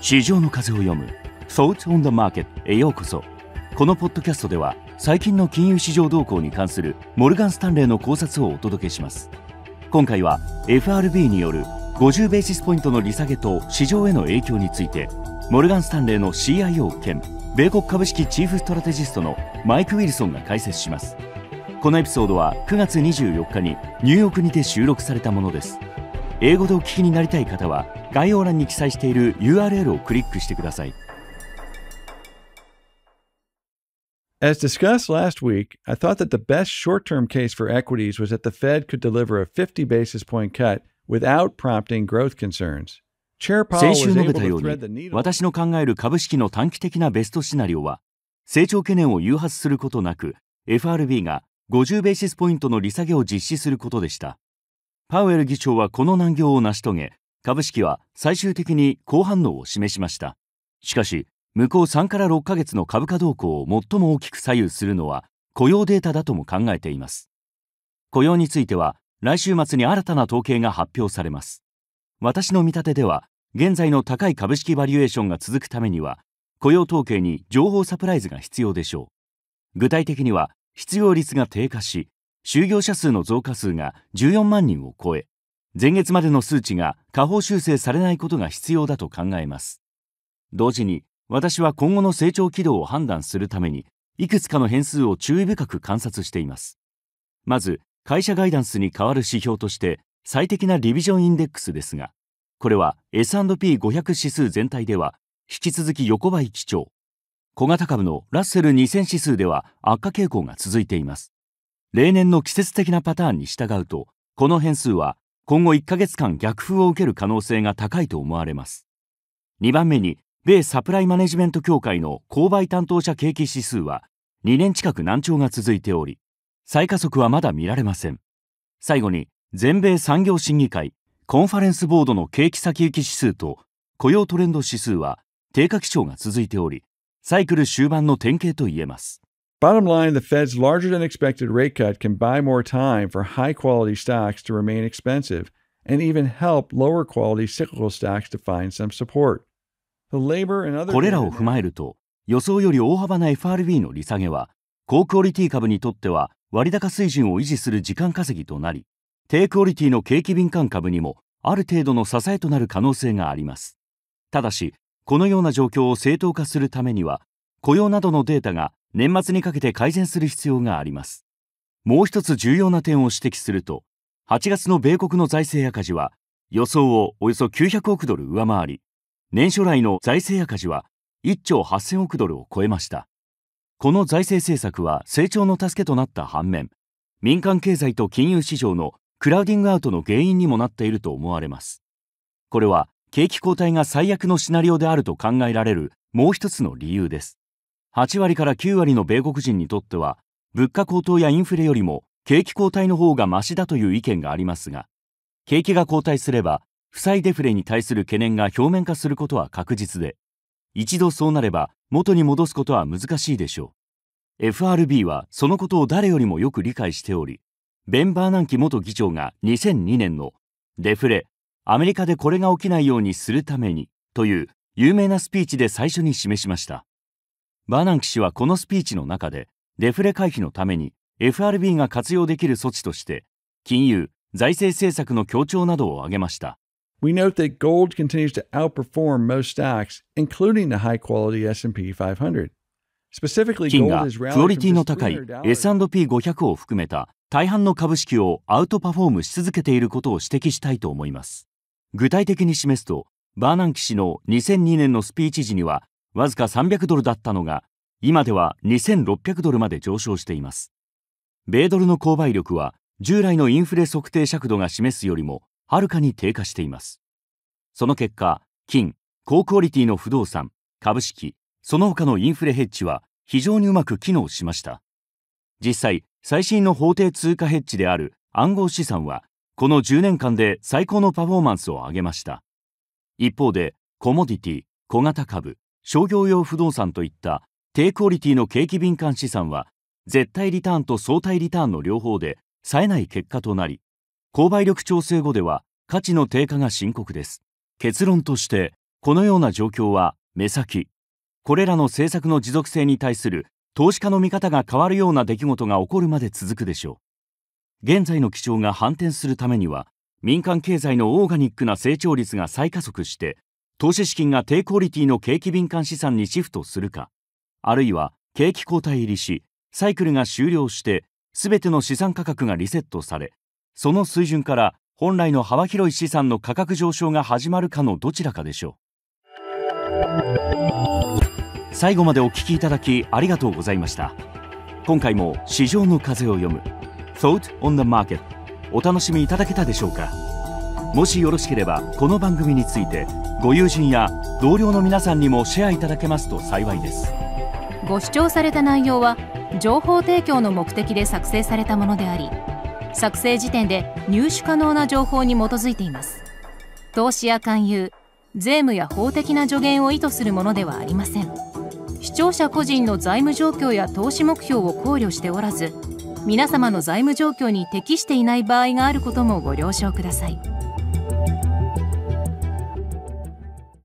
市場の風を読む Thoughts on the Market へようこそこのポッドキャストでは最近の金融市場動向に関するモルガン・スタンレーの考察をお届けします今回は FRB による50ベーシスポイントの利下げと市場への影響についてモルガン・スタンレーの CIO 兼米国株式チーフストラテジストのマイク・ウィルソンが解説しますこのエピソードは9月24日にニューヨークにて収録されたものです英語でお聞きになりたい方は概要欄に記載している URL をクリックしてください。As discussed last week, I thought that the best short term case for equities was that the Fed could deliver a 50 basis point cut without prompting growth concerns. 先週述べたように、私の考える株式の短期的なベストシナリオは、成長懸念を誘発することなく、FRB が50ベーシスポイントの利下げを実施することでした。パウエル議長はこの難行を成し遂げ、株式は最終的に好反応を示しました。しかし、向こう3から6ヶ月の株価動向を最も大きく左右するのは雇用データだとも考えています。雇用については、来週末に新たな統計が発表されます。私の見立てでは、現在の高い株式バリュエーションが続くためには、雇用統計に情報サプライズが必要でしょう。具体的には、必要率が低下し、就業者数の増加数が14万人を超え、前月までの数値が下方修正されないことが必要だと考えます。同時に、私は今後の成長軌道を判断するために、いくつかの変数を注意深く観察しています。まず、会社ガイダンスに代わる指標として、最適なリビジョンインデックスですが、これは S&P500 指数全体では、引き続き横ばい基調。小型株のラッセル2000指数では悪化傾向が続いています。例年の季節的なパターンに従うと、この変数は今後1ヶ月間逆風を受ける可能性が高いと思われます。2番目に、米サプライマネジメント協会の購買担当者景気指数は2年近く難聴が続いており、再加速はまだ見られません。最後に、全米産業審議会、コンファレンスボードの景気先行き指数と雇用トレンド指数は低下基調が続いており、サイクル終盤の典型と言えます。Bottom line, the Fed's larger than expected rate cut can buy more time for high quality stocks to remain expensive and even help lower quality cyclical stocks to find some support. The labor and other これらを踏まえると、予想より大幅な FRB の利下げは、高クオリティ株にとっては割高水準を維持する時間稼ぎとなり、低クオリティの景気敏感株にもある程度の支えとなる可能性があります。ただし、このような状況を正当化するためには、雇用などのデータが年末にかけて改善する必要があります。もう一つ重要な点を指摘すると、8月の米国の財政赤字は予想をおよそ900億ドル上回り、年初来の財政赤字は1兆8000億ドルを超えました。この財政政策は成長の助けとなった反面、民間経済と金融市場のクラウディングアウトの原因にもなっていると思われます。これは景気後退が最悪のシナリオであると考えられるもう一つの理由です。8割から9割の米国人にとっては物価高騰やインフレよりも景気後退の方がマシだという意見がありますが景気が後退すれば負債デフレに対する懸念が表面化することは確実で一度そうなれば元に戻すことは難しいでしょう FRB はそのことを誰よりもよく理解しておりベン・バーナンキ元議長が2002年のデフレアメリカでこれが起きないようにするためにという有名なスピーチで最初に示しましたバーナンキ氏はこのスピーチの中で、デフレ回避のために FRB が活用できる措置として、金融、財政政策の協調などを挙げました。We note that gold continues to outperform most stocks, including the high-quality S&P 500. 金がクオリティの高い S&P500 を含めた大半の株式をアウトパフォームし続けていることを指摘したいと思います。具体的に示すと、バーナンキ氏の2002年のスピーチ時にはわずか300ドルだったのが今では2600ドルまで上昇しています米ドルの購買力は従来のインフレ測定尺度が示すよりもはるかに低下していますその結果金高クオリティの不動産株式その他のインフレヘッジは非常にうまく機能しました実際最新の法定通貨ヘッジである暗号資産はこの10年間で最高のパフォーマンスを上げました一方でコモディティ小型株商業用不動産といった低クオリティの景気敏感資産は絶対リターンと相対リターンの両方で冴えない結果となり購買力調整後では価値の低下が深刻です結論としてこのような状況は目先これらの政策の持続性に対する投資家の見方が変わるような出来事が起こるまで続くでしょう現在の基調が反転するためには民間経済のオーガニックな成長率が再加速して投資資金が低クオリティの景気敏感資産にシフトするか、あるいは景気後退入りし、サイクルが終了して、すべての資産価格がリセットされ、その水準から本来の幅広い資産の価格上昇が始まるかのどちらかでしょう。最後までお聞きいただきありがとうございました。今回も市場の風を読む Thought on the Market お楽しみいただけたでしょうか。もしよろしければこの番組についてご友人や同僚の皆さんにもシェアいただけますと幸いですご視聴された内容は情報提供の目的で作成されたものであり作成時点で入手可能な情報に基づいています投資や勧誘税務や法的な助言を意図するものではありません視聴者個人の財務状況や投資目標を考慮しておらず皆様の財務状況に適していない場合があることもご了承ください。